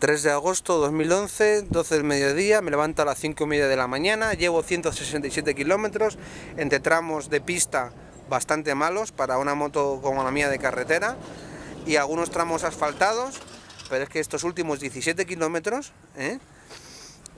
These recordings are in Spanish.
3 de agosto 2011, 12 del mediodía, me levanto a las 5 y media de la mañana, llevo 167 kilómetros entre tramos de pista bastante malos para una moto como la mía de carretera y algunos tramos asfaltados, pero es que estos últimos 17 kilómetros ¿eh?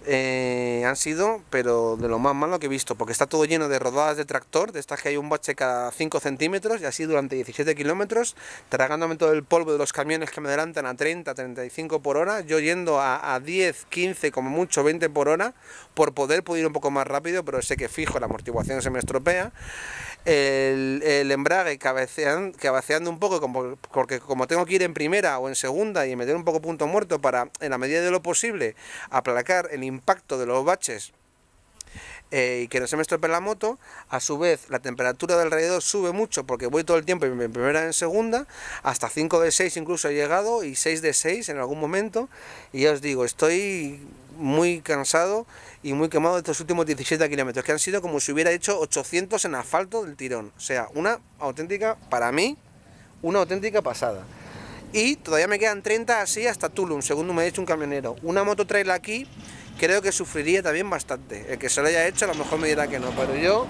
Eh, han sido, pero de lo más malo que he visto, porque está todo lleno de rodadas de tractor, de estas que hay un bache cada 5 centímetros y así durante 17 kilómetros, tragándome todo el polvo de los camiones que me adelantan a 30, 35 por hora, yo yendo a, a 10, 15, como mucho 20 por hora, por poder, poder ir un poco más rápido, pero sé que fijo, la amortiguación se me estropea el, el embrague cabeceando, un poco, porque como tengo que ir en primera o en segunda y meter un poco punto muerto para, en la medida de lo posible, aplacar el impacto de los baches eh, y que no se me estropee la moto. A su vez, la temperatura del alrededor sube mucho porque voy todo el tiempo en primera y en segunda, hasta 5 de 6 incluso he llegado y 6 de 6 en algún momento. Y ya os digo, estoy muy cansado y muy quemado de estos últimos 17 kilómetros, que han sido como si hubiera hecho 800 en asfalto del tirón. O sea, una auténtica, para mí, una auténtica pasada. Y todavía me quedan 30 así hasta Tulum, según me ha dicho un camionero. Una moto trail aquí creo que sufriría también bastante. El que se lo haya hecho a lo mejor me dirá que no, pero yo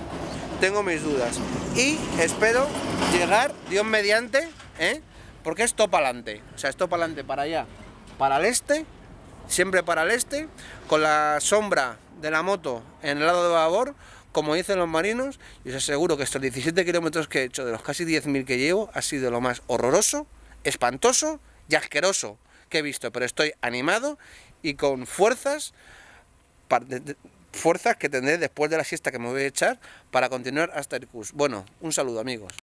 tengo mis dudas. Y espero llegar, Dios mediante, ¿eh? porque es top adelante. O sea, esto para para allá, para el este, siempre para el este, con la sombra de la moto en el lado de babor, como dicen los marinos, y os aseguro que estos 17 kilómetros que he hecho, de los casi 10.000 que llevo, ha sido lo más horroroso, espantoso y asqueroso que he visto, pero estoy animado y con fuerzas, fuerzas que tendré después de la siesta que me voy a echar para continuar hasta el curso. Bueno, un saludo amigos.